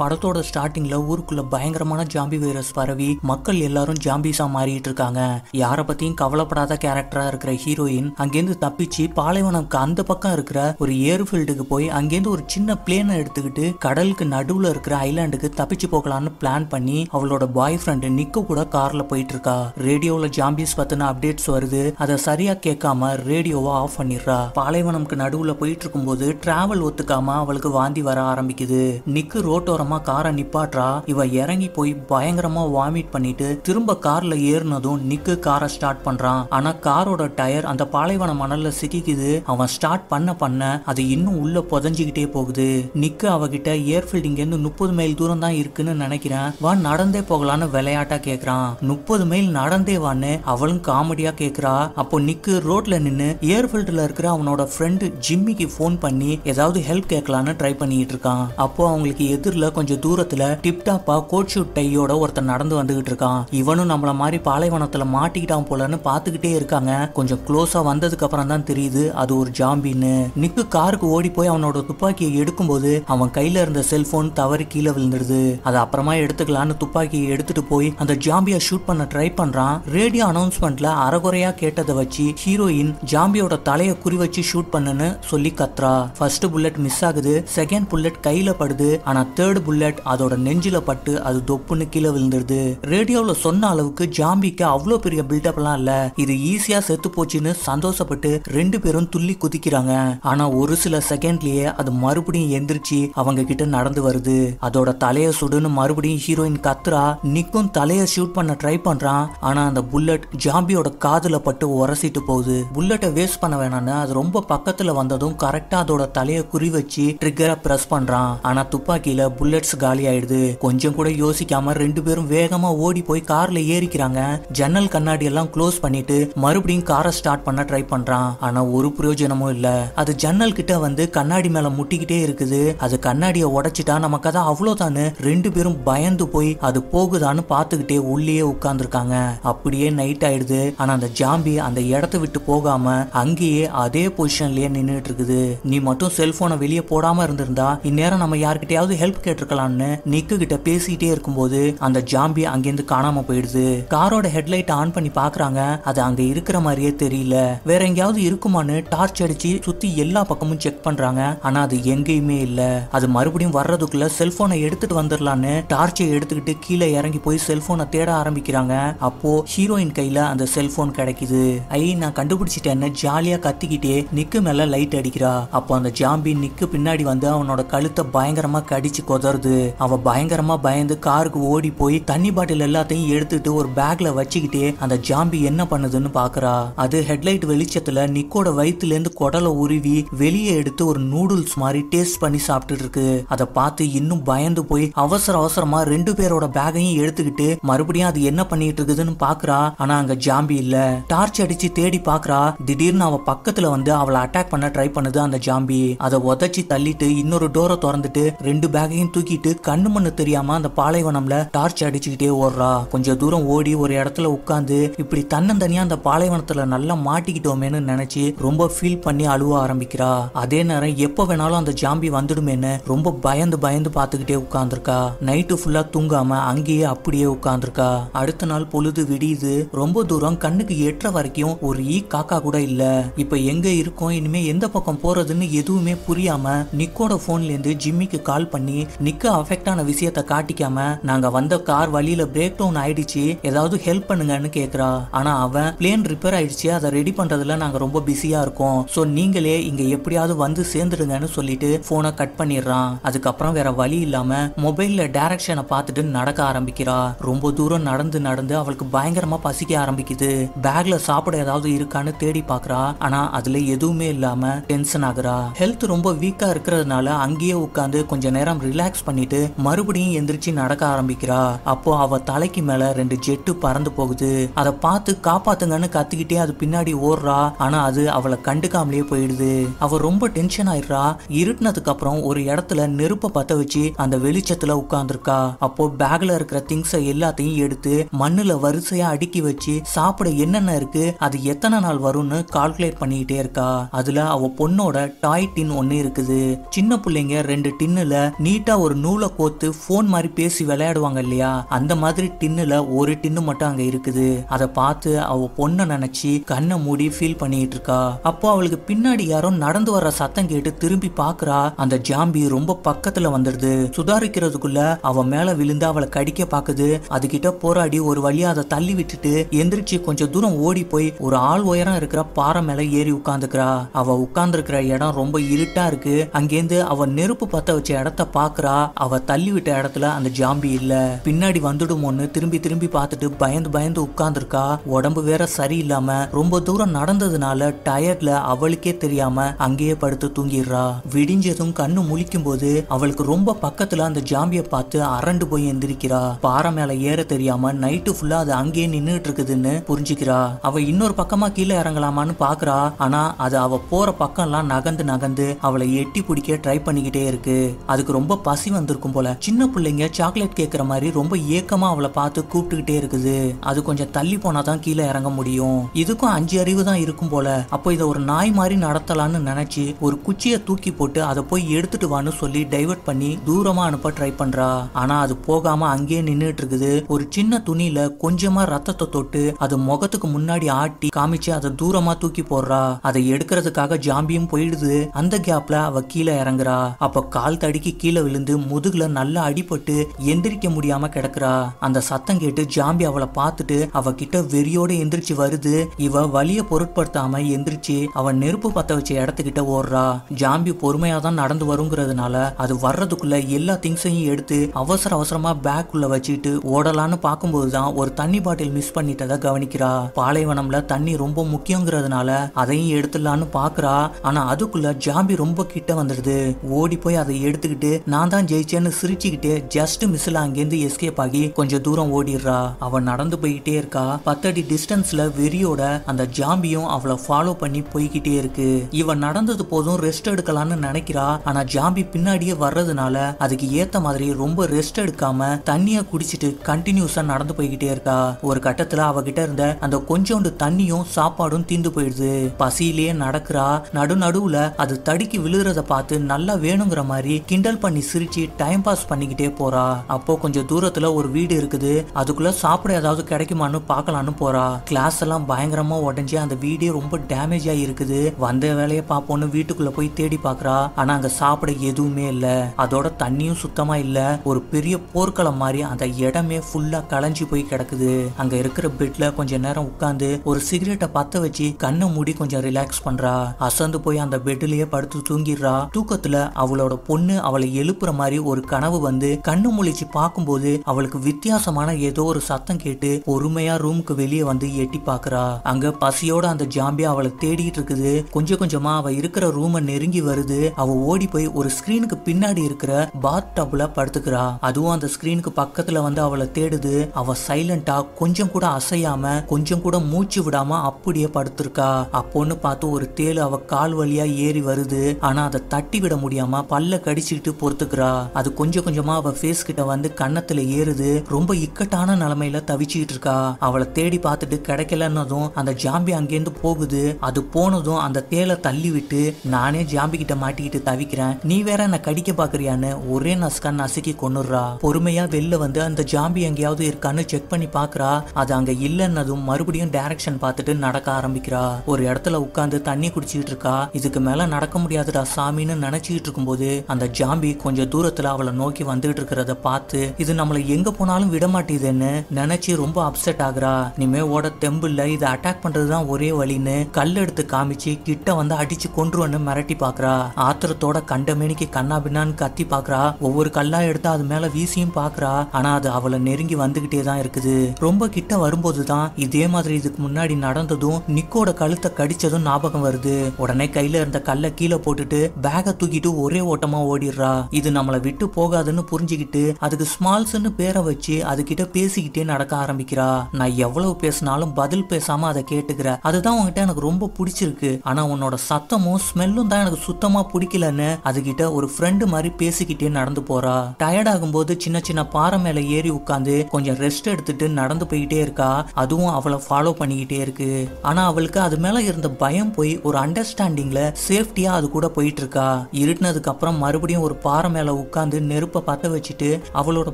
படத்தோட ஸ்டார்டிங்ல ஊருக்குள்ள பயங்கரமான ஜாம்பி வைரஸ் பரவி மக்கள் எல்லாரும் ஜாம்பிஸா மாறிட்டு இருக்காங்க யார பத்தியும் கவலைப்படாத கேரக்டரா இருக்கிற ஹீரோயின் அங்கேருந்து தப்பிச்சு பாலைவனம்க்கு அந்த பக்கம் இருக்கிற ஒரு ஏர்ஃபீல்டுக்கு போய் அங்கேருந்து ஒரு சின்ன பிளேனை எடுத்துக்கிட்டு கடலுக்கு நடுவுல இருக்கிற ஐலாண்டுக்கு தப்பிச்சு போகலான்னு பிளான் பண்ணி அவளோட பாய் ஃப்ரெண்டு நிக்க கூட கார்ல போயிட்டு இருக்கா ரேடியோவில் ஜாம்பிஸ் பத்தின அப்டேட்ஸ் வருது அதை சரியா கேட்காம ரேடியோவை ஆஃப் பண்ணிடுறா பாலைவனம்க்கு நடுவுல போயிட்டு இருக்கும்போது டிராவல் ஒத்துக்காம அவளுக்கு வாந்தி வர ஆரம்பிக்குது நிக்கு ரோட்டோரம் அம்மா காரை நிப்பாட்டுறா இவ இறங்கி போய் பயங்கரமா வாமிட் பண்ணிட்டு திரும்ப கார்ல ஏறினதும் நிக்கு காரை ஸ்டார்ட் பண்றான் ஆனா காரோட டயர் அந்த பாலைவன மணல்ல சிக்கிக்குது அவன் ஸ்டார்ட் பண்ண பண்ண அது இன்னும் உள்ள புதஞ்சுகிட்டே போகுது நிக்கு அவகிட்ட ஏர்ஃபீல்ட் இருந்து முப்பது மைல் தூரம் தான் இருக்குன்னு நினைக்கிறேன் வா நடந்தே போகலான்னு விளையாட்டா கேக்குறான் முப்பது மைல் நடந்தே வான்னு அவளும் காமெடியா கேக்குறா அப்போ நிக்கு ரோட்ல நின்னு ஏர்ஃபீல்ட்ல இருக்கிற அவனோட ஃப்ரெண்டு ஜிம்மிக்கு ஃபோன் பண்ணி ஏதாவது ஹெல்ப் கேட்கலான்னு ட்ரை பண்ணிட்டு இருக்கான் அப்போ அவங்களுக்கு எதிரில் கொஞ்சம் தூரத்துல டிப்டாப்பா கோட் ஷூட் டையோட ஒருத்தர் நடந்து வந்துகிட்டு இருக்கான் இவனும் நம்மள மாதிரி பாலைவனத்துல மாட்டிக்கிட்டான் போலன்னு பாத்துக்கிட்டே இருக்காங்க கொஞ்சம் க்ளோஸா வந்ததுக்கு அப்புறம் தான் தெரியுது அது ஒரு ஜாம்பின்னு நிக்கு காருக்கு ஓடி போய் அவனோட துப்பாக்கியை எடுக்கும்போது அவன் கையில இருந்த செல்போன் தவறி கீழே விழுந்துருது அது அப்புறமா எடுத்துக்கலான்னு துப்பாக்கியை எடுத்துட்டு போய் அந்த ஜாம்பியை ஷூட் பண்ண ட்ரை பண்றான் ரேடியோ அனௌன்ஸ்மெண்ட்ல அறகுறையா கேட்டதை வச்சு ஹீரோயின் ஜாம்பியோட தலையை குறி வச்சு ஷூட் பண்ணுன்னு சொல்லி கத்ரா ஃபர்ஸ்ட் புல்லட் மிஸ் ஆகுது செகண்ட் புல்லட் கையில படுது ஆனா தேர்ட் புல்லட் அதோட நெஞ்சில பட்டு அது தொப்புன்னு கீழே விழுந்துருது ரேடியோவில் சொன்ன அளவுக்கு ஜாம்பிக்கு அவ்வளோ பெரிய பில்டப்லாம் இல்ல இது ஈஸியா செத்து போச்சுன்னு சந்தோஷப்பட்டு ரெண்டு பேரும் துள்ளி குதிக்கிறாங்க ஆனா ஒரு சில செகண்ட்லயே அது மறுபடியும் எந்திரிச்சு அவங்க கிட்ட நடந்து வருது அதோட தலைய சுடுன்னு மறுபடியும் ஹீரோயின் கத்துறா நிக்கும் தலைய ஷூட் பண்ண ட்ரை பண்றான் ஆனா அந்த புல்லட் ஜாம்பியோட காதுல பட்டு உரசிட்டு போகுது புல்லட்டை வேஸ்ட் பண்ண வேணாம்னு அது ரொம்ப பக்கத்துல வந்ததும் கரெக்டா அதோட தலைய குறி வச்சு ட்ரிகரை பிரஸ் பண்றான் ஆனா துப்பாக்கியில புல்லட் புல்லட்ஸ் காலி ஆயிடுது கொஞ்சம் கூட யோசிக்காம ரெண்டு பேரும் வேகமா ஓடி போய் கார்ல ஏறிக்கிறாங்க ஜன்னல் கண்ணாடி எல்லாம் க்ளோஸ் பண்ணிட்டு மறுபடியும் காரை ஸ்டார்ட் பண்ண ட்ரை பண்றான் ஆனா ஒரு பிரயோஜனமும் இல்ல அது ஜன்னல் கிட்ட வந்து கண்ணாடி மேல முட்டிக்கிட்டே இருக்குது அது கண்ணாடியை உடைச்சிட்டா நமக்கு அதான் அவ்வளவுதானு ரெண்டு பேரும் பயந்து போய் அது போகுதான்னு பாத்துக்கிட்டே உள்ளே உட்கார்ந்துருக்காங்க அப்படியே நைட் ஆயிடுது ஆனா அந்த ஜாம்பி அந்த இடத்த விட்டு போகாம அங்கேயே அதே பொசிஷன்லயே நின்றுட்டு இருக்குது நீ மட்டும் செல்போனை வெளியே போடாம இருந்திருந்தா இந்நேரம் நம்ம யாருக்கிட்டயாவது ஹெல்ப் கேட்டு பார்த்துட்டு இருக்கலாம்னு நிக்கு கிட்ட பேசிட்டே இருக்கும்போது அந்த ஜாம்பி அங்கேருந்து காணாம போயிடுது காரோட ஹெட்லைட் ஆன் பண்ணி பாக்குறாங்க அது அங்க இருக்கிற மாதிரியே தெரியல வேற எங்கேயாவது இருக்குமான்னு டார்ச் அடிச்சு சுத்தி எல்லா பக்கமும் செக் பண்றாங்க ஆனா அது எங்கேயுமே இல்ல அது மறுபடியும் வர்றதுக்குள்ள செல்போனை எடுத்துட்டு வந்துடலான்னு டார்ச்சை எடுத்துக்கிட்டு கீழே இறங்கி போய் செல்போனை தேட ஆரம்பிக்கிறாங்க அப்போ ஹீரோயின் கையில அந்த செல்போன் கிடைக்குது ஐ நான் கண்டுபிடிச்சிட்டேன்னு ஜாலியா கத்திக்கிட்டே நிக்கு மேல லைட் அடிக்கிறா அப்போ அந்த ஜாம்பி நிக்கு பின்னாடி வந்து அவனோட கழுத்தை பயங்கரமா கடிச்சு கொத நகருது அவ பயங்கரமா பயந்து காருக்கு ஓடி போய் தண்ணி பாட்டில் எல்லாத்தையும் எடுத்துட்டு ஒரு பேக்ல வச்சுக்கிட்டே அந்த ஜாம்பி என்ன பண்ணுதுன்னு பாக்குறா அது ஹெட்லைட் வெளிச்சத்துல நிக்கோட வயிற்றுல இருந்து குடலை உருவி வெளியே எடுத்து ஒரு நூடுல்ஸ் மாதிரி டேஸ்ட் பண்ணி சாப்பிட்டுட்டு இருக்கு அதை பார்த்து இன்னும் பயந்து போய் அவசர அவசரமா ரெண்டு பேரோட பேகையும் எடுத்துக்கிட்டு மறுபடியும் அது என்ன பண்ணிட்டு இருக்குதுன்னு பாக்குறா ஆனா அங்க ஜாம்பி இல்ல டார்ச் அடிச்சு தேடி பாக்குறா திடீர்னு அவ பக்கத்துல வந்து அவளை அட்டாக் பண்ண ட்ரை பண்ணுது அந்த ஜாம்பி அதை உதச்சி தள்ளிட்டு இன்னொரு டோரை திறந்துட்டு ரெண்டு பேகையும் தூக்கிட்டு கண்ணு மண்ணு தெரியாம அந்த பாலைவனம்ல டார்ச் அடிச்சுக்கிட்டே ஓடுறா கொஞ்சம் தூரம் ஓடி ஒரு இடத்துல உட்காந்து இப்படி தன்னந்தனியா அந்த பாலைவனத்துல நல்லா மாட்டிக்கிட்டோமேனு நினைச்சு ரொம்ப ஃபீல் பண்ணி அழுவ ஆரம்பிக்கிறா அதே நேரம் எப்ப வேணாலும் அந்த ஜாம்பி வந்துடுமேன்னு ரொம்ப பயந்து பயந்து பாத்துக்கிட்டே உட்காந்துருக்கா நைட்டு ஃபுல்லா தூங்காம அங்கேயே அப்படியே உட்காந்துருக்கா அடுத்த நாள் பொழுது விடியுது ரொம்ப தூரம் கண்ணுக்கு எட்டுற வரைக்கும் ஒரு ஈ காக்கா கூட இல்ல இப்ப எங்க இருக்கோம் இனிமே எந்த பக்கம் போறதுன்னு எதுவுமே புரியாம நிக்கோட போன்ல இருந்து ஜிம்மிக்கு கால் பண்ணி நிக்கு அஃபெக்ட் ஆன விஷயத்த காட்டிக்காம நாங்க வந்த கார் வழியில பிரேக் டவுன் ஆயிடுச்சு ஏதாவது ஹெல்ப் பண்ணுங்கன்னு கேக்குறா ஆனா அவன் பிளேன் ரிப்பேர் ஆயிடுச்சு அதை ரெடி பண்றதுல நாங்க ரொம்ப பிஸியா இருக்கோம் சோ நீங்களே இங்க எப்படியாவது வந்து சேர்ந்துடுங்கன்னு சொல்லிட்டு போனை கட் பண்ணிடுறான் அதுக்கப்புறம் வேற வழி இல்லாம மொபைல்ல டைரக்ஷனை பார்த்துட்டு நடக்க ஆரம்பிக்கிறா ரொம்ப தூரம் நடந்து நடந்து அவளுக்கு பயங்கரமா பசிக்க ஆரம்பிக்குது பேக்ல சாப்பிட ஏதாவது இருக்கான்னு தேடி பாக்குறா ஆனா அதுல எதுவுமே இல்லாம டென்ஷன் ஆகுறா ஹெல்த் ரொம்ப வீக்கா இருக்கிறதுனால அங்கேயே உட்காந்து கொஞ்ச நேரம் ரிலாக்ஸ் ரிலாக்ஸ் பண்ணிட்டு மறுபடியும் எந்திரிச்சு நடக்க ஆரம்பிக்கிறா அப்போ அவ தலைக்கு மேல ரெண்டு ஜெட்டு பறந்து போகுது அதை பார்த்து காப்பாத்துங்கன்னு கத்திக்கிட்டே அது பின்னாடி ஓடுறா ஆனா அது அவளை கண்டுக்காமலேயே போயிடுது அவ ரொம்ப டென்ஷன் ஆயிடுறா இருட்டினதுக்கு அப்புறம் ஒரு இடத்துல நெருப்ப பத்த வச்சு அந்த வெளிச்சத்துல உட்கார்ந்துருக்கா அப்போ பேக்ல இருக்கிற திங்ஸ் எல்லாத்தையும் எடுத்து மண்ணுல வரிசையா அடுக்கி வச்சு சாப்பிட என்னென்ன இருக்கு அது எத்தனை நாள் வரும்னு கால்குலேட் பண்ணிக்கிட்டே இருக்கா அதுல அவ பொண்ணோட டாய் டின் ஒன்னு இருக்குது சின்ன பிள்ளைங்க ரெண்டு டின்னுல நீட்டா ஒரு ஒரு நூலை கோத்து ஃபோன் மாதிரி பேசி விளையாடுவாங்க இல்லையா அந்த மாதிரி டின்னுல ஒரு டின்னு மட்டும் அங்க இருக்குது அதை பார்த்து அவ பொண்ணை நினைச்சு கண்ணை மூடி ஃபீல் பண்ணிட்டு இருக்கா அப்போ அவளுக்கு பின்னாடி யாரோ நடந்து வர்ற சத்தம் கேட்டு திரும்பி பாக்குறா அந்த ஜாம்பி ரொம்ப பக்கத்துல வந்துடுது சுதாரிக்கிறதுக்குள்ள அவ மேல விழுந்து அவளை கடிக்க பாக்குது அதுகிட்ட போராடி ஒரு வழியா அதை தள்ளி விட்டுட்டு எந்திரிச்சு கொஞ்சம் தூரம் ஓடி போய் ஒரு ஆள் உயரம் இருக்கிற பாறை மேல ஏறி உட்காந்துக்கிறா அவ இருக்கிற இடம் ரொம்ப இருட்டா இருக்கு அங்கேருந்து அவ நெருப்பு பத்த வச்ச இடத்த பாக்குறா அவ தள்ளி விட்ட இடத்துல அந்த ஜாம்பி இல்ல பின்னாடி வந்துடுமோன்னு திரும்பி திரும்பி பார்த்துட்டு பயந்து பயந்து உட்கார்ந்துருக்கா உடம்பு வேற சரியில்லாம ரொம்ப தூரம் நடந்ததுனால டயர்ட்ல அவளுக்கே தெரியாம அங்கேயே படுத்து தூங்கிடுறா விடிஞ்சதும் கண்ணு முழிக்கும் போது அவளுக்கு ரொம்ப பக்கத்துல அந்த ஜாம்பிய பார்த்து அரண்டு போய் எந்திரிக்கிறா பாறை மேல ஏற தெரியாம நைட்டு ஃபுல்லா அது அங்கேயே நின்றுட்டு இருக்குதுன்னு புரிஞ்சுக்கிறா அவ இன்னொரு பக்கமா கீழே இறங்கலாமான்னு பாக்குறா ஆனா அது அவ போற பக்கம்லாம் நகந்து நகர்ந்து அவளை எட்டி பிடிக்க ட்ரை பண்ணிக்கிட்டே இருக்கு அதுக்கு ரொம்ப பசி பசி வந்திருக்கும் போல சின்ன பிள்ளைங்க சாக்லேட் கேட்குற மாதிரி ரொம்ப ஏக்கமா அவளை பார்த்து கூப்பிட்டுக்கிட்டே இருக்குது அது கொஞ்சம் தள்ளி போனாதான் கீழே இறங்க முடியும் இதுக்கும் அஞ்சு அறிவு தான் இருக்கும் போல அப்போ இதை ஒரு நாய் மாதிரி நடத்தலான்னு நினைச்சு ஒரு குச்சியை தூக்கி போட்டு அதை போய் எடுத்துட்டு வான்னு சொல்லி டைவர்ட் பண்ணி தூரமா அனுப்ப ட்ரை பண்றா ஆனா அது போகாம அங்கேயே நின்றுட்டு இருக்குது ஒரு சின்ன துணியில கொஞ்சமா ரத்தத்தை தொட்டு அது முகத்துக்கு முன்னாடி ஆட்டி காமிச்சு அதை தூரமா தூக்கி போடுறா அதை எடுக்கிறதுக்காக ஜாம்பியும் போயிடுது அந்த கேப்ல அவ கீழே இறங்குறா அப்ப கால் தடுக்கி கீழே விழுந்து முதுகுல நல்லா அடிபட்டு எந்திரிக்க முடியாம கிடக்குறா அந்த சத்தம் கேட்டு ஜாம்பி அவளை பார்த்துட்டு அவ கிட்ட வெறியோட எந்திரிச்சு வருது இவ வலிய பொருட்படுத்தாம எந்திரிச்சு அவன் நெருப்பு பத்த வச்ச இடத்துக்கிட்ட ஓடுறா ஜாம்பி பொறுமையா தான் நடந்து வருங்கிறதுனால அது வர்றதுக்குள்ள எல்லா திங்ஸையும் எடுத்து அவசர அவசரமா பேக் உள்ள வச்சுட்டு ஓடலான்னு பார்க்கும்போதுதான் ஒரு தண்ணி பாட்டில் மிஸ் பண்ணிட்டதை கவனிக்கிறா பாலைவனம்ல தண்ணி ரொம்ப முக்கியங்கிறதுனால அதையும் எடுத்துடலான்னு பாக்குறா ஆனா அதுக்குள்ள ஜாம்பி ரொம்ப கிட்ட வந்துடுது ஓடி போய் அதை எடுத்துக்கிட்டு நான் தான் தான் ஜெயிச்சேன்னு சிரிச்சுக்கிட்டு ஜஸ்ட் மிஸ்ல அங்கேருந்து எஸ்கேப் ஆகி கொஞ்சம் தூரம் ஓடிடுறா அவன் நடந்து போய்கிட்டே இருக்கா பத்தடி டிஸ்டன்ஸ்ல வெறியோட அந்த ஜாம்பியும் அவளை ஃபாலோ பண்ணி போய்கிட்டே இருக்கு இவன் நடந்தது போதும் ரெஸ்ட் எடுக்கலாம்னு நினைக்கிறா ஆனா ஜாம்பி பின்னாடியே வர்றதுனால அதுக்கு ஏத்த மாதிரி ரொம்ப ரெஸ்ட் எடுக்காம தண்ணிய குடிச்சிட்டு கண்டினியூஸா நடந்து போய்கிட்டே இருக்கா ஒரு கட்டத்துல அவகிட்ட இருந்த அந்த கொஞ்சோண்டு தண்ணியும் சாப்பாடும் தீந்து போயிடுது பசியிலேயே நடக்கிறா நடு நடுவுல அது தடுக்கி விழுறத பார்த்து நல்லா வேணுங்கிற மாதிரி கிண்டல் பண்ணி சிரி கழிச்சு டைம் பாஸ் பண்ணிக்கிட்டே போறா அப்போ கொஞ்சம் தூரத்துல ஒரு வீடு இருக்குது அதுக்குள்ள சாப்பிட ஏதாவது கிடைக்குமான்னு பாக்கலான்னு போறா கிளாஸ் எல்லாம் பயங்கரமா உடஞ்சி அந்த வீடே ரொம்ப டேமேஜ் ஆகி இருக்குது வந்த வேலையை பார்ப்போன்னு வீட்டுக்குள்ள போய் தேடி பாக்குறா ஆனா அங்க சாப்பிட எதுவுமே இல்ல அதோட தண்ணியும் சுத்தமா இல்ல ஒரு பெரிய போர்க்களம் மாதிரி அந்த இடமே ஃபுல்லா களைஞ்சி போய் கிடக்குது அங்க இருக்கிற பெட்ல கொஞ்ச நேரம் உட்காந்து ஒரு சிகரெட்டை பத்த வச்சு கண்ணை மூடி கொஞ்சம் ரிலாக்ஸ் பண்றா அசந்து போய் அந்த பெட்லயே படுத்து தூங்கிடுறா தூக்கத்துல அவளோட பொண்ணு அவளை எழுப்புற மாதிரி ஒரு கனவு வந்து கண்ணு முழிச்சு பார்க்கும்போது அவளுக்கு வித்தியாசமான ஏதோ ஒரு சத்தம் கேட்டு பொறுமையா ரூமுக்கு வெளியே வந்து எட்டி பாக்குறா அங்க பசியோட அந்த ஜாம்பி அவளை தேடிட்டு இருக்குது கொஞ்சம் கொஞ்சமா அவ இருக்கிற ரூமை நெருங்கி வருது அவ ஓடி போய் ஒரு ஸ்கிரீனுக்கு பின்னாடி இருக்கிற பாத் டப்ல படுத்துக்கிறா அதுவும் அந்த ஸ்கிரீனுக்கு பக்கத்துல வந்து அவளை தேடுது அவ சைலண்டா கொஞ்சம் கூட அசையாம கொஞ்சம் கூட மூச்சு விடாம அப்படியே படுத்திருக்கா அப்போன்னு பார்த்து ஒரு தேலு அவ கால் வழியா ஏறி வருது ஆனா அதை தட்டி விட முடியாம பல்ல கடிச்சுக்கிட்டு பொறுத்துக்கிறா பார்க்குறா அது கொஞ்சம் கொஞ்சமா அவ ஃபேஸ் கிட்ட வந்து கன்னத்துல ஏறுது ரொம்ப இக்கட்டான நிலைமையில தவிச்சிட்டு இருக்கா அவளை தேடி பார்த்துட்டு கிடைக்கலன்னதும் அந்த ஜாம்பி அங்கேருந்து போகுது அது போனதும் அந்த தேலை தள்ளி விட்டு நானே ஜாம்பி கிட்ட மாட்டிக்கிட்டு தவிக்கிறேன் நீ வேற என்ன கடிக்க பாக்குறியான்னு ஒரே நஸ்கான் நசுக்கி கொண்டுடுறா பொறுமையா வெளில வந்து அந்த ஜாம்பி எங்கேயாவது இருக்கான்னு செக் பண்ணி பாக்குறா அது அங்க இல்லன்னதும் மறுபடியும் டைரக்ஷன் பார்த்துட்டு நடக்க ஆரம்பிக்கிறா ஒரு இடத்துல உட்காந்து தண்ணி குடிச்சிட்டு இருக்கா இதுக்கு மேல நடக்க முடியாதுடா சாமின்னு நினைச்சிட்டு இருக்கும்போது அந்த ஜாம்பி கொஞ்சம் தூரத்துல அவளை நோக்கி வந்துகிட்டு இருக்கிறத பார்த்து இது நம்மளை எங்க போனாலும் விட மாட்டேதுன்னு நினைச்சு ரொம்ப அப்செட் ஆகுறா இனிமே ஓட தெம்பு இல்லை இதை அட்டாக் பண்றதுதான் ஒரே வழின்னு கல் எடுத்து காமிச்சு கிட்ட வந்து அடிச்சு கொன்றுவன்னு மிரட்டி பாக்குறா ஆத்திரத்தோட கண்டமேனிக்கு கண்ணா பின்னான்னு கத்தி பாக்குறா ஒவ்வொரு கல்லா எடுத்து அது மேல வீசியும் பாக்குறா ஆனா அது அவளை நெருங்கி வந்துகிட்டே தான் இருக்குது ரொம்ப கிட்ட வரும்போது தான் இதே மாதிரி இதுக்கு முன்னாடி நடந்ததும் நிக்கோட கழுத்தை கடிச்சதும் ஞாபகம் வருது உடனே கையில இருந்த கல்ல கீழே போட்டுட்டு பேக தூக்கிட்டு ஒரே ஓட்டமா ஓடிடுறா இது நம்ம நம்மளை விட்டு போகாதுன்னு புரிஞ்சுக்கிட்டு அதுக்கு ஸ்மால்ஸ்ன்னு பேரை வச்சு அதுகிட்ட பேசிக்கிட்டே நடக்க ஆரம்பிக்கிறா நான் எவ்வளவு பேசினாலும் பதில் பேசாம அதை கேட்டுக்கிற அதுதான் உங்ககிட்ட எனக்கு ரொம்ப பிடிச்சிருக்கு ஆனா உன்னோட சத்தமும் ஸ்மெல்லும் தான் எனக்கு சுத்தமா பிடிக்கலன்னு அதுகிட்ட ஒரு ஃப்ரெண்டு மாதிரி பேசிக்கிட்டே நடந்து போறா டயர்ட் ஆகும்போது சின்ன சின்ன பாறை மேல ஏறி உட்காந்து கொஞ்சம் ரெஸ்ட் எடுத்துட்டு நடந்து போய்கிட்டே இருக்கா அதுவும் அவளை ஃபாலோ பண்ணிக்கிட்டே இருக்கு ஆனா அவளுக்கு அது மேல இருந்த பயம் போய் ஒரு அண்டர்ஸ்டாண்டிங்ல சேஃப்டியா அது கூட போயிட்டு இருக்கா இருட்டினதுக்கு அப்புறம் மறுபடியும் ஒரு பாறை மேல உட்காந்து நெருப்பை பத்த வச்சுட்டு அவளோட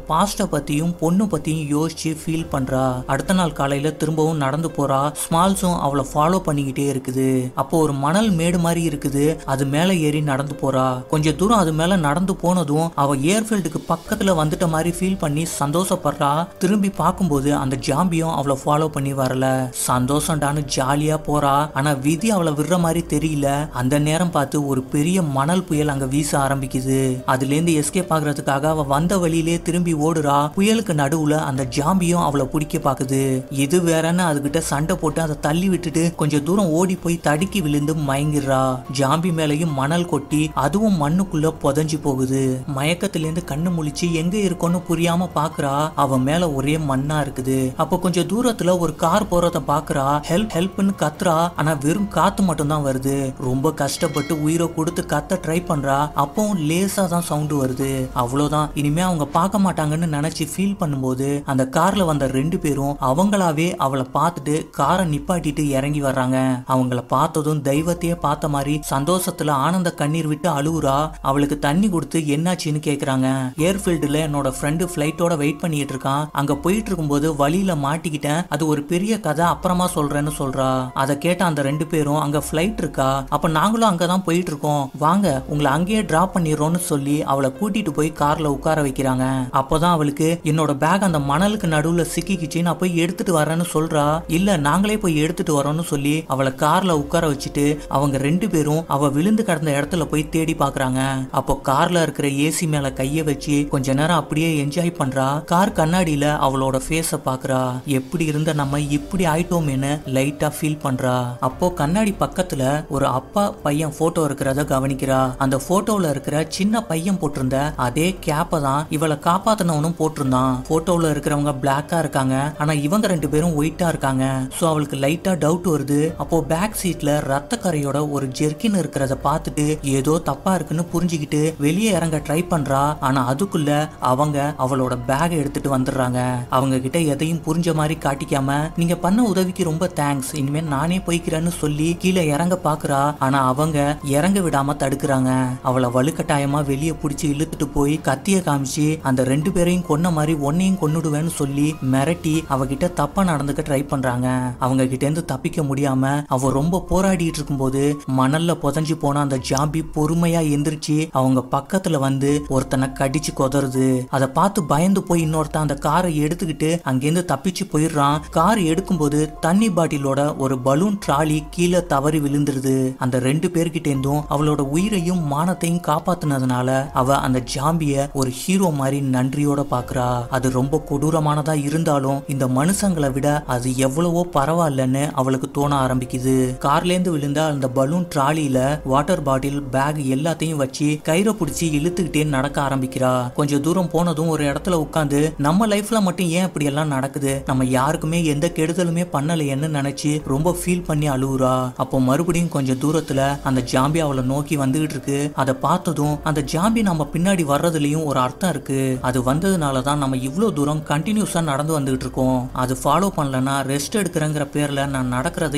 பாஸ்ட பத்தியும் பொண்ணு பத்தியும் யோசிச்சு ஃபீல் பண்றா அடுத்த நாள் காலையில திரும்பவும் நடந்து போறா ஸ்மால்ஸும் அவளை ஃபாலோ பண்ணிக்கிட்டே இருக்குது அப்போ ஒரு மணல் மேடு மாதிரி இருக்குது அது மேல ஏறி நடந்து போறா கொஞ்ச தூரம் அது மேல நடந்து போனதும் அவ ஏர்ஃபீல்டுக்கு பக்கத்துல வந்துட்ட மாதிரி ஃபீல் பண்ணி சந்தோஷப்படுறா திரும்பி பார்க்கும்போது அந்த ஜாம்பியும் அவளை ஃபாலோ பண்ணி வரல சந்தோஷம்டான்னு ஜாலியா போறா ஆனா விதி அவளை விடுற மாதிரி தெரியல அந்த நேரம் பார்த்து ஒரு பெரிய மணல் புயல் அங்க வீச ஆரம்பிக்குது அதுல இருந்து எஸ்கேப் ஆகுறதுக்காக அவ வந்த வழியிலே திரும்பி ஓடுறா புயலுக்கு நடுவுல அந்த ஜாம்பியும் அவளை பிடிக்க பாக்குது எது வேறன்னு அதுகிட்ட சண்டை போட்டு அதை தள்ளி விட்டுட்டு கொஞ்சம் தூரம் ஓடி போய் தடுக்கி விழுந்து மயங்கிடுறா ஜாம்பி மேலையும் மணல் கொட்டி அதுவும் மண்ணுக்குள்ள புதஞ்சு போகுது மயக்கத்திலேருந்து கண்ணு முழிச்சு எங்க இருக்கோன்னு புரியாம பாக்குறா அவ மேல ஒரே மண்ணா இருக்குது அப்போ கொஞ்சம் தூரத்துல ஒரு கார் போறத பாக்குறா ஹெல்ப் ஹெல்ப்னு கத்துறா ஆனா வெறும் காத்து மட்டும் தான் வருது ரொம்ப கஷ்டப்பட்டு உயிரை கொடுத்து கத்த ட்ரை பண்றா அப்பவும் லேசா தான் சவுண்ட் கொண்டு வருது அவ்வளவுதான் இனிமே அவங்க பார்க்க மாட்டாங்கன்னு நினைச்சு ஃபீல் பண்ணும்போது அந்த கார்ல வந்த ரெண்டு பேரும் அவங்களாவே அவளை பார்த்துட்டு காரை நிப்பாட்டிட்டு இறங்கி வர்றாங்க அவங்கள பார்த்ததும் தெய்வத்தையே பார்த்த மாதிரி சந்தோஷத்துல ஆனந்த கண்ணீர் விட்டு அழுவுறா அவளுக்கு தண்ணி கொடுத்து என்னாச்சுன்னு கேக்குறாங்க ஏர்ஃபீல்டுல என்னோட ஃப்ரெண்டு ஃபிளைட்டோட வெயிட் பண்ணிட்டு இருக்கான் அங்க போயிட்டு இருக்கும்போது வழியில மாட்டிக்கிட்டேன் அது ஒரு பெரிய கதை அப்புறமா சொல்றேன்னு சொல்றா அதை கேட்ட அந்த ரெண்டு பேரும் அங்க ஃபிளைட் இருக்கா அப்ப நாங்களும் அங்கதான் போயிட்டு இருக்கோம் வாங்க உங்களை அங்கேயே டிராப் பண்ணிடுறோம்னு சொல்லி அவளை அவளை கூட்டிட்டு போய் கார்ல உட்கார வைக்கிறாங்க அப்போதான் அவளுக்கு என்னோட பேக் அந்த மணலுக்கு நடுவுல சிக்கிக்கிச்சு நான் போய் எடுத்துட்டு வரேன்னு சொல்றா இல்ல நாங்களே போய் எடுத்துட்டு வரோம்னு சொல்லி அவளை கார்ல உட்கார வச்சுட்டு அவங்க ரெண்டு பேரும் அவ விழுந்து கிடந்த இடத்துல போய் தேடி பாக்குறாங்க அப்போ கார்ல இருக்கிற ஏசி மேல கைய வச்சு கொஞ்ச நேரம் அப்படியே என்ஜாய் பண்றா கார் கண்ணாடியில அவளோட ஃபேஸ பாக்குறா எப்படி இருந்த நம்ம இப்படி ஆயிட்டோமேனு லைட்டா ஃபீல் பண்றா அப்போ கண்ணாடி பக்கத்துல ஒரு அப்பா பையன் போட்டோ இருக்கிறத கவனிக்கிறா அந்த போட்டோல இருக்கிற சின்ன பையன் போட்டு போட்டிருந்த அதே கேப்பை தான் இவளை காப்பாத்தினவனும் போட்டிருந்தான் போட்டோல இருக்கிறவங்க பிளாக்கா இருக்காங்க ஆனா இவங்க ரெண்டு பேரும் ஒயிட்டா இருக்காங்க ஸோ அவளுக்கு லைட்டா டவுட் வருது அப்போ பேக் சீட்ல ரத்த கரையோட ஒரு ஜெர்கின் இருக்கிறத பார்த்துட்டு ஏதோ தப்பா இருக்குன்னு புரிஞ்சுக்கிட்டு வெளியே இறங்க ட்ரை பண்றா ஆனா அதுக்குள்ள அவங்க அவளோட பேக் எடுத்துட்டு வந்துடுறாங்க அவங்க கிட்ட எதையும் புரிஞ்ச மாதிரி காட்டிக்காம நீங்க பண்ண உதவிக்கு ரொம்ப தேங்க்ஸ் இனிமேல் நானே போய்க்கிறேன்னு சொல்லி கீழே இறங்க பாக்குறா ஆனா அவங்க இறங்க விடாம தடுக்கிறாங்க அவளை வலுக்கட்டாயமா வெளியே பிடிச்சி பிடிச்சி இழுத்துட்டு போய் கத்திய காமிச்சு அந்த ரெண்டு பேரையும் கொன்ன மாதிரி ஒன்னையும் கொன்னுடுவேன்னு சொல்லி மிரட்டி அவகிட்ட தப்பா நடந்துக்க ட்ரை பண்றாங்க அவங்க கிட்ட இருந்து தப்பிக்க முடியாம அவ ரொம்ப போராடிட்டு இருக்கும்போது மணல்ல புதஞ்சு போன அந்த ஜாம்பி பொறுமையா எந்திரிச்சு அவங்க பக்கத்துல வந்து ஒருத்தனை கடிச்சு கொதருது அதை பார்த்து பயந்து போய் இன்னொருத்தன் அந்த காரை எடுத்துக்கிட்டு அங்கேருந்து தப்பிச்சு போயிடுறான் கார் எடுக்கும்போது தண்ணி பாட்டிலோட ஒரு பலூன் ட்ராலி கீழே தவறி விழுந்துருது அந்த ரெண்டு பேர்கிட்ட இருந்தும் அவளோட உயிரையும் மானத்தையும் காப்பாத்தினதுனால அவ அந்த ஜாம்பிய ஒரு ஹீரோ மாதிரி நன்றியோட பாக்குறா அது ரொம்ப கொடூரமானதா இருந்தாலும் இந்த மனுஷங்களை விட அது எவ்வளவோ பரவாயில்லன்னு அவளுக்கு தோண ஆரம்பிக்குது கார்லேருந்து விழுந்த அந்த பலூன் ட்ராலியில வாட்டர் பாட்டில் பேக் எல்லாத்தையும் வச்சு கயிற புடிச்சு இழுத்துக்கிட்டே நடக்க ஆரம்பிக்கிறா கொஞ்சம் தூரம் போனதும் ஒரு இடத்துல உட்காந்து நம்ம லைஃப்ல மட்டும் ஏன் இப்படி எல்லாம் நடக்குது நம்ம யாருக்குமே எந்த கெடுதலுமே பண்ணலையேன்னு நினைச்சு ரொம்ப ஃபீல் பண்ணி அழுவுறா அப்போ மறுபடியும் கொஞ்சம் தூரத்துல அந்த ஜாம்பி அவளை நோக்கி வந்துகிட்டு இருக்கு அதை பார்த்ததும் அந்த ஜாம்பி நம்ம பின்னாடி வர்றதுலயும் ஒரு அர்த்தம் இருக்கு அது வந்ததுனால தான் நம்ம இவ்வளோ தூரம் கண்டினியூஸா நடந்து வந்துகிட்டு இருக்கோம் அது ஃபாலோ பண்ணலன்னா ரெஸ்ட் எடுக்கிறேங்கிற பேர்ல நான் நடக்கிறத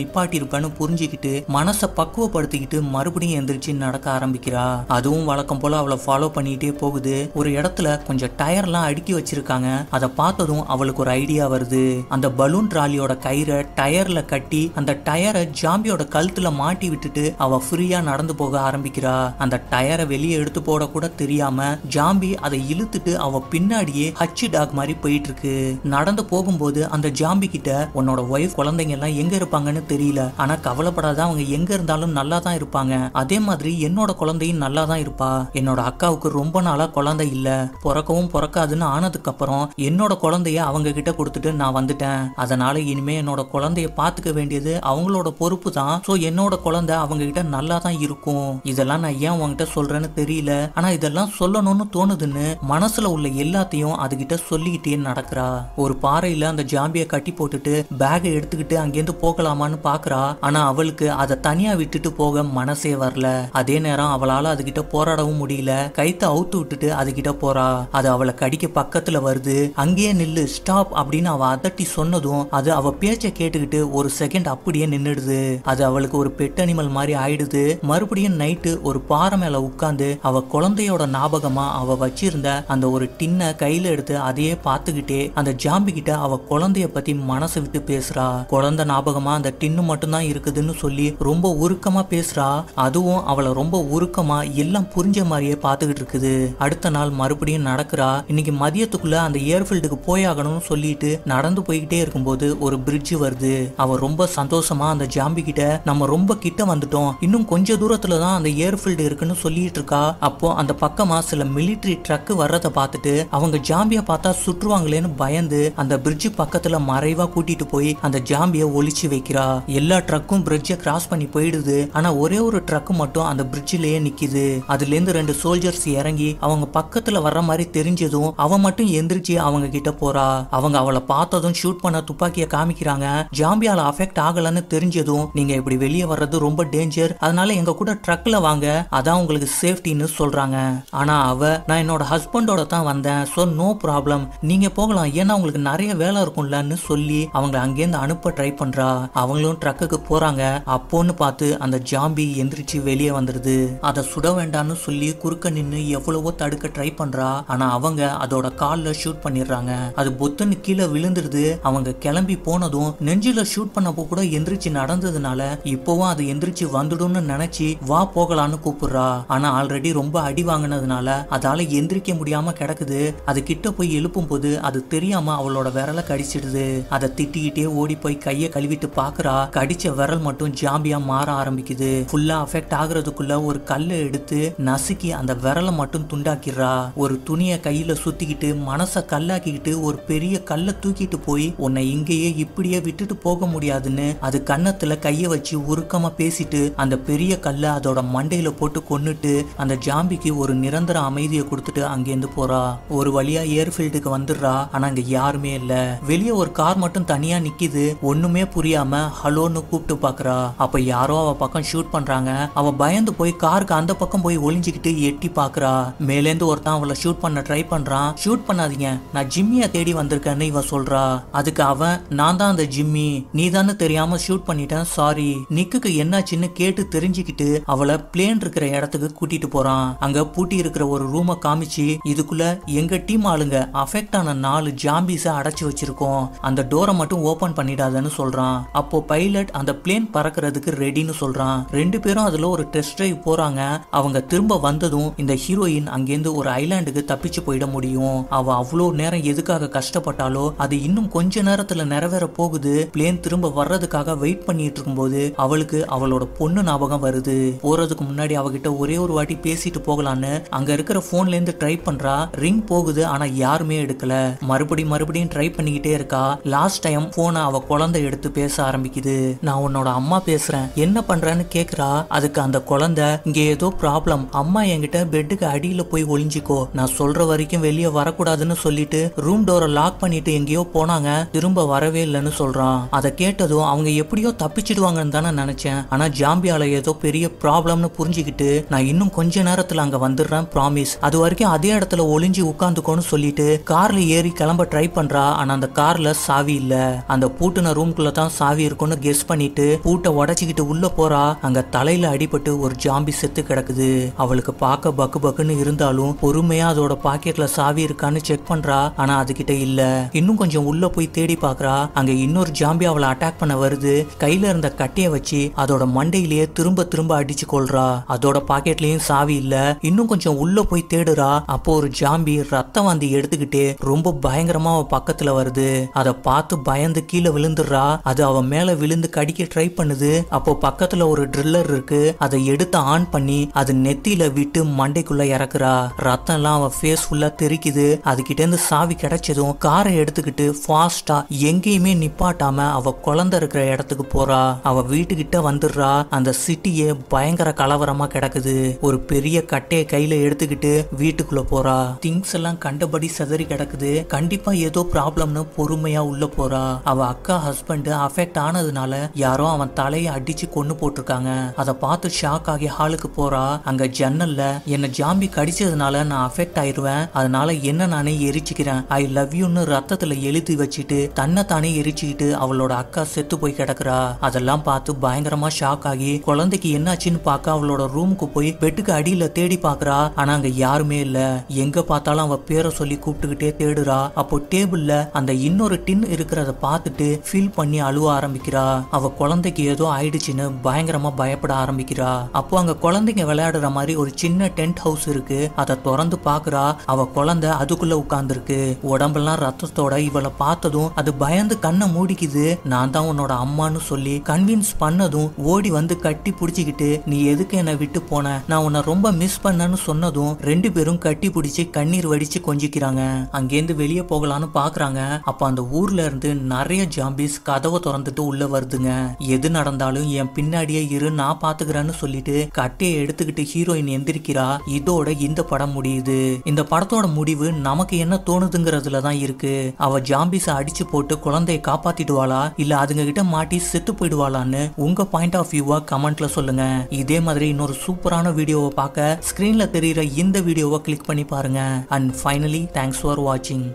நிப்பாட்டி இருப்பேன்னு புரிஞ்சுக்கிட்டு மனசை பக்குவப்படுத்திக்கிட்டு மறுபடியும் எந்திரிச்சு நடக்க ஆரம்பிக்கிறா அதுவும் வழக்கம் போல அவளை ஃபாலோ பண்ணிட்டே போகுது ஒரு இடத்துல கொஞ்சம் டயர்லாம் அடுக்கி வச்சிருக்காங்க அதை பார்த்ததும் அவளுக்கு ஒரு ஐடியா வருது அந்த பலூன் ட்ராலியோட கயிறை டயர்ல கட்டி அந்த டயரை ஜாம்பியோட கழுத்துல மாட்டி விட்டுட்டு அவ ஃப்ரீயா நடந்து போக ஆரம்பிக்கிறா அந்த டயரை வெளியே எடுத்து போட போட கூட தெரியாம ஜாம்பி அதை இழுத்துட்டு அவ பின்னாடியே ஹச்சு டாக் மாதிரி போயிட்டு இருக்கு நடந்து போகும்போது அந்த ஜாம்பி கிட்ட உன்னோட ஒய்ஃப் குழந்தைங்க எல்லாம் எங்க இருப்பாங்கன்னு தெரியல ஆனா கவலைப்படாத அவங்க எங்க இருந்தாலும் நல்லா தான் இருப்பாங்க அதே மாதிரி என்னோட குழந்தையும் நல்லா தான் இருப்பா என்னோட அக்காவுக்கு ரொம்ப நாளா குழந்தை இல்ல பிறக்கவும் பிறக்காதுன்னு ஆனதுக்கு அப்புறம் என்னோட குழந்தைய அவங்க கிட்ட கொடுத்துட்டு நான் வந்துட்டேன் அதனால இனிமே என்னோட குழந்தைய பாத்துக்க வேண்டியது அவங்களோட பொறுப்பு தான் சோ என்னோட குழந்தை அவங்க கிட்ட நல்லா தான் இருக்கும் இதெல்லாம் நான் ஏன் உங்ககிட்ட சொல்றேன்னு தெரியல ஆனா இதெல்லாம் சொல்லணும்னு தோணுதுன்னு மனசுல உள்ள எல்லாத்தையும் அதுகிட்ட சொல்லிக்கிட்டே நடக்கிறா ஒரு பாறையில அந்த ஜாம்பிய கட்டி போட்டுட்டு பேகை எடுத்துக்கிட்டு அங்கேருந்து போகலாமான்னு பாக்குறா ஆனா அவளுக்கு அதை தனியா விட்டுட்டு போக மனசே வரல அதே நேரம் அவளால அதுகிட்ட போராடவும் முடியல கைத்த அவுத்து விட்டுட்டு அதுகிட்ட போறா அது அவளை கடிக்க பக்கத்துல வருது அங்கேயே நில்லு ஸ்டாப் அப்படின்னு அவ அதட்டி சொன்னதும் அது அவ பேச்சை கேட்டுக்கிட்டு ஒரு செகண்ட் அப்படியே நின்னுடுது அது அவளுக்கு ஒரு பெட் அனிமல் மாதிரி ஆயிடுது மறுபடியும் நைட்டு ஒரு பாறை மேல உட்காந்து அவ குழந்தையோட ஞாபகமா அவள் வச்சிருந்த அந்த ஒரு டின்ன கையில எடுத்து அதையே பார்த்துக்கிட்டே அந்த கிட்ட அவள் குழந்தைய பத்தி மனசு விட்டு பேசுறா குழந்தை ஞாபகமா அந்த டின்னு மட்டும்தான் இருக்குதுன்னு சொல்லி ரொம்ப உருக்கமா பேசுறா அதுவும் அவளை ரொம்ப உருக்கமா எல்லாம் புரிஞ்ச மாதிரியே பார்த்துக்கிட்டு இருக்குது அடுத்த நாள் மறுபடியும் நடக்கிறா இன்னைக்கு மதியத்துக்குள்ள அந்த ஏர்ஃபீல்டுக்கு போயாகணும்னு சொல்லிட்டு நடந்து போய்கிட்டே இருக்கும்போது ஒரு பிரிட்ஜ் வருது அவள் ரொம்ப சந்தோஷமா அந்த கிட்ட நம்ம ரொம்ப கிட்ட வந்துட்டோம் இன்னும் கொஞ்ச தூரத்துல தான் அந்த ஏர்ஃபீல்டு இருக்குன்னு சொல்லிட்டு இருக்கா அப்போ அந்த பக்கமா சில மிலிட்ரி ட்ரக் வர்றதை பார்த்துட்டு அவங்க ஜாம்பியை பார்த்தா சுற்றுவாங்களேன்னு பயந்து அந்த பிரிட்ஜ் பக்கத்துல மறைவா கூட்டிட்டு போய் அந்த ஜாம்பியை ஒழிச்சு வைக்கிறா எல்லா ட்ரக்கும் பிரிட்ஜை கிராஸ் பண்ணி போயிடுது ஆனா ஒரே ஒரு ட்ரக் மட்டும் அந்த பிரிட்ஜிலேயே நிக்குது அதுல இருந்து ரெண்டு சோல்ஜர்ஸ் இறங்கி அவங்க பக்கத்துல வர்ற மாதிரி தெரிஞ்சதும் அவ மட்டும் எந்திரிச்சு அவங்க கிட்ட போறா அவங்க அவளை பார்த்ததும் ஷூட் பண்ண துப்பாக்கிய காமிக்கிறாங்க ஜாம்பியால அஃபெக்ட் ஆகலன்னு தெரிஞ்சதும் நீங்க இப்படி வெளியே வர்றது ரொம்ப டேஞ்சர் அதனால எங்க கூட ட்ரக்ல வாங்க அதான் உங்களுக்கு சேஃப்டின்னு சொல்ல சொல்றாங்க ஆனா அவ நான் என்னோட ஹஸ்பண்டோட தான் வந்தேன் சோ நோ ப்ராப்ளம் நீங்க போகலாம் ஏன்னா உங்களுக்கு நிறைய வேலை இருக்கும்லன்னு சொல்லி அவங்களை அங்கேருந்து அனுப்ப ட்ரை பண்றா அவங்களும் ட்ரக்குக்கு போறாங்க அப்போன்னு பார்த்து அந்த ஜாம்பி எந்திரிச்சு வெளியே வந்துருது அதை சுட வேண்டாம்னு சொல்லி குறுக்க நின்று எவ்வளவோ தடுக்க ட்ரை பண்றா ஆனா அவங்க அதோட கால்ல ஷூட் பண்ணிடுறாங்க அது பொத்துன்னு கீழே விழுந்துருது அவங்க கிளம்பி போனதும் நெஞ்சில ஷூட் பண்ணப்போ கூட எந்திரிச்சு நடந்ததுனால இப்போவும் அது எந்திரிச்சு வந்துடும் நினைச்சு வா போகலான்னு கூப்பிடுறா ஆனா ஆல்ரெடி ரொம்ப அடி வாங்கினதுனால அதால எந்திரிக்க முடியாம கிடக்குது அது கிட்ட போய் எழுப்பும் போது அது தெரியாம அவளோட விரலை கடிச்சிடுது அதை திட்டிக்கிட்டே ஓடி போய் கையை கழுவிட்டு பாக்குறா கடிச்ச விரல் மட்டும் ஜாம்பியா மாற ஆரம்பிக்குது ஃபுல்லா அஃபெக்ட் ஆகுறதுக்குள்ள ஒரு கல்லை எடுத்து நசுக்கி அந்த விரலை மட்டும் துண்டாக்கிடுறா ஒரு துணியை கையில சுத்திக்கிட்டு மனச கல்லாக்கிக்கிட்டு ஒரு பெரிய கல்லை தூக்கிட்டு போய் உன்னை இங்கேயே இப்படியே விட்டுட்டு போக முடியாதுன்னு அது கன்னத்துல கையை வச்சு உருக்கமா பேசிட்டு அந்த பெரிய கல்லை அதோட மண்டையில போட்டு கொன்னுட்டு அந்த ஜாம்பி சாம்பிக்கு ஒரு நிரந்தர அமைதியை கொடுத்துட்டு அங்கேருந்து போறா ஒரு வழியா ஏர்ஃபீல்டுக்கு வந்துடுறா ஆனா அங்க யாருமே இல்ல வெளியே ஒரு கார் மட்டும் தனியா நிக்குது ஒண்ணுமே புரியாம ஹலோன்னு கூப்பிட்டு பாக்குறா அப்ப யாரோ அவ பக்கம் ஷூட் பண்றாங்க அவ பயந்து போய் காருக்கு அந்த பக்கம் போய் ஒளிஞ்சுக்கிட்டு எட்டி பாக்குறா மேலேந்து ஒருத்தன் அவளை ஷூட் பண்ண ட்ரை பண்றான் ஷூட் பண்ணாதீங்க நான் ஜிம்மிய தேடி வந்திருக்கேன்னு இவ சொல்றா அதுக்கு அவன் நான் தான் அந்த ஜிம்மி நீ தானே தெரியாம ஷூட் பண்ணிட்டேன் சாரி நிக்குக்கு என்னாச்சுன்னு கேட்டு தெரிஞ்சுக்கிட்டு அவளை பிளேன் இருக்கிற இடத்துக்கு கூட்டிட்டு போறான் அங்க பூட்டி இருக்கிற ஒரு ரூமை காமிச்சு இதுக்குள்ள எங்க டீம் ஆளுங்க அஃபெக்ட் ஆன நாலு ஜாம்பிஸ் அடைச்சி வச்சிருக்கோம் அந்த டோரை மட்டும் ஓபன் பண்ணிடாதன்னு சொல்றான் அப்போ பைலட் அந்த பிளேன் பறக்கிறதுக்கு ரெடின்னு சொல்றான் ரெண்டு பேரும் அதுல ஒரு டெஸ்ட் டிரைவ் போறாங்க அவங்க திரும்ப வந்ததும் இந்த ஹீரோயின் அங்கேருந்து ஒரு ஐலாண்டுக்கு தப்பிச்சு போயிட முடியும் அவ அவ்வளோ நேரம் எதுக்காக கஷ்டப்பட்டாலோ அது இன்னும் கொஞ்ச நேரத்துல நிறைவேற போகுது பிளேன் திரும்ப வர்றதுக்காக வெயிட் பண்ணிட்டு இருக்கும்போது அவளுக்கு அவளோட பொண்ணு ஞாபகம் வருது போறதுக்கு முன்னாடி அவகிட்ட ஒரே ஒரு வாட்டி பேசிட்டு போகலான்னு அங்க இருக்கிற போன்ல இருந்து ட்ரை பண்றா ரிங் போகுது ஆனா யாருமே எடுக்கல மறுபடி மறுபடியும் ட்ரை பண்ணிக்கிட்டே இருக்கா லாஸ்ட் டைம் போனை அவ குழந்தை எடுத்து பேச ஆரம்பிக்குது நான் உன்னோட அம்மா பேசுறேன் என்ன பண்றேன்னு கேக்குறா அதுக்கு அந்த குழந்தை இங்க ஏதோ ப்ராப்ளம் அம்மா என்கிட்ட பெட்டுக்கு அடியில போய் ஒளிஞ்சிக்கோ நான் சொல்ற வரைக்கும் வெளியே வரக்கூடாதுன்னு சொல்லிட்டு ரூம் டோரை லாக் பண்ணிட்டு எங்கேயோ போனாங்க திரும்ப வரவே இல்லைன்னு சொல்றான் அதை கேட்டதும் அவங்க எப்படியோ தப்பிச்சிடுவாங்கன்னு தானே நினைச்சேன் ஆனா ஜாம்பியால ஏதோ பெரிய ப்ராப்ளம்னு புரிஞ்சுக்கிட்டு நான் இன்னும் கொஞ்ச நேரத்துல நேரத்துல அங்க வந்துடுறேன் ப்ராமிஸ் அது வரைக்கும் அதே இடத்துல ஒளிஞ்சு உட்காந்துக்கோன்னு சொல்லிட்டு கார்ல ஏறி கிளம்ப ட்ரை பண்றா ஆனா அந்த கார்ல சாவி இல்ல அந்த பூட்டுன ரூம்குள்ள தான் சாவி இருக்கும்னு கெஸ் பண்ணிட்டு பூட்டை உடச்சிக்கிட்டு உள்ள போறா அங்க தலையில அடிபட்டு ஒரு ஜாம்பி செத்து கிடக்குது அவளுக்கு பார்க்க பக்கு பக்குன்னு இருந்தாலும் பொறுமையா அதோட பாக்கெட்ல சாவி இருக்கான்னு செக் பண்றா ஆனா அதுகிட்ட இல்ல இன்னும் கொஞ்சம் உள்ள போய் தேடி பாக்குறா அங்க இன்னொரு ஜாம்பி அவளை அட்டாக் பண்ண வருது கையில இருந்த கட்டைய வச்சு அதோட மண்டையிலேயே திரும்ப திரும்ப அடிச்சு கொள்றா அதோட பாக்கெட்லயும் சாவி இல்ல இன்னும் கொஞ்சம் உள்ள போய் தேடுறா அப்போ ஒரு ஜாம்பி ரத்தம் வாந்தி எடுத்துக்கிட்டு ரொம்ப பயங்கரமா அவ பக்கத்துல வருது அதை பார்த்து பயந்து கீழே விழுந்துடுறா அது அவ மேல விழுந்து கடிக்க ட்ரை பண்ணுது அப்போ பக்கத்துல ஒரு ட்ரில்லர் இருக்கு அதை எடுத்து ஆன் பண்ணி அது நெத்தியில விட்டு மண்டைக்குள்ள இறக்குறா ரத்தம் எல்லாம் அவ ஃபேஸ் ஃபுல்லா தெரிக்குது அதுகிட்ட இருந்து சாவி கிடைச்சதும் காரை எடுத்துக்கிட்டு ஃபாஸ்டா எங்கேயுமே நிப்பாட்டாம அவ குழந்தை இருக்கிற இடத்துக்கு போறா அவ வீட்டுக்கிட்ட வந்துடுறா அந்த சிட்டியே பயங்கர கலவரமா கிடக்குது ஒரு பெரிய கட்டையை கையில எடுத்துக்கிட்டு வீட்டுக்குள்ள போறா திங்ஸ் எல்லாம் கண்டபடி சதறி கிடக்குது கண்டிப்பா ஏதோ ப்ராப்ளம்னு பொறுமையா உள்ள போறா அவ அக்கா ஹஸ்பண்ட் அஃபெக்ட் ஆனதுனால யாரோ அவன் தலையை அடிச்சு கொண்டு போட்டிருக்காங்க அதை பார்த்து ஷாக் ஆகி ஹாலுக்கு போறா அங்க ஜன்னல்ல என்ன ஜாம்பி கடிச்சதுனால நான் அஃபெக்ட் ஆயிடுவேன் அதனால என்ன நானே எரிச்சுக்கிறேன் ஐ லவ் யூன்னு ரத்தத்துல எழுதி வச்சுட்டு தன்னை தானே எரிச்சுக்கிட்டு அவளோட அக்கா செத்து போய் கிடக்குறா அதெல்லாம் பார்த்து பயங்கரமா ஷாக் ஆகி குழந்தைக்கு என்னாச்சுன்னு பார்க்க அவளோட ரூமுக்கு போய் பெட்டுக்கு அடியில தேடி பாக்குறா ஆனா அங்க யாருமே இல்ல எங்க பார்த்தாலும் அவ பேரை சொல்லி கூப்பிட்டுக்கிட்டே தேடுறா அப்போ டேபிள்ல அந்த இன்னொரு டின் இருக்கிறத பார்த்துட்டு ஃபீல் பண்ணி அழுவ ஆரம்பிக்கிறா அவ குழந்தைக்கு ஏதோ ஆயிடுச்சுன்னு பயங்கரமா பயப்பட ஆரம்பிக்கிறா அப்போ அங்க குழந்தைங்க விளையாடுற மாதிரி ஒரு சின்ன டென்ட் ஹவுஸ் இருக்கு அதை திறந்து பாக்குறா அவ குழந்தை அதுக்குள்ள உட்கார்ந்துருக்கு உடம்பெல்லாம் ரத்தத்தோட இவளை பார்த்ததும் அது பயந்து கண்ணை மூடிக்குது நான் தான் உன்னோட அம்மான்னு சொல்லி கன்வின்ஸ் பண்ணதும் ஓடி வந்து கட்டி பிடிச்சிக்கிட்டு நீ எதுக்கு என்னை விட்டு போன நான் உன்னை ரொம்ப மிஸ் மிஸ் பண்ணன்னு சொன்னதும் ரெண்டு பேரும் கட்டி பிடிச்சி கண்ணீர் வடிச்சு கொஞ்சிக்கிறாங்க அங்கேருந்து வெளியே போகலான்னு பாக்குறாங்க அப்ப அந்த ஊர்ல இருந்து நிறைய ஜாம்பிஸ் கதவை திறந்துட்டு உள்ள வருதுங்க எது நடந்தாலும் என் பின்னாடியே இரு நான் பாத்துக்கிறேன்னு சொல்லிட்டு கட்டையை எடுத்துக்கிட்டு ஹீரோயின் எந்திரிக்கிறா இதோட இந்த படம் முடியுது இந்த படத்தோட முடிவு நமக்கு என்ன தோணுதுங்கிறதுல தான் இருக்கு அவ ஜாம்பிஸ் அடிச்சு போட்டு குழந்தைய காப்பாத்திடுவாளா இல்ல அதுங்க கிட்ட மாட்டி செத்து போயிடுவாளான்னு உங்க பாயிண்ட் ஆஃப் வியூவா கமெண்ட்ல சொல்லுங்க இதே மாதிரி இன்னொரு சூப்பரான வீடியோவை பார்க்க ஸ்க்ரீனில் தெரிகிற இந்த வீடியோவை கிளிக் பண்ணி பாருங்க அண்ட் ஃபைனலி தேங்க்ஸ் ஃபார் வாட்சிங்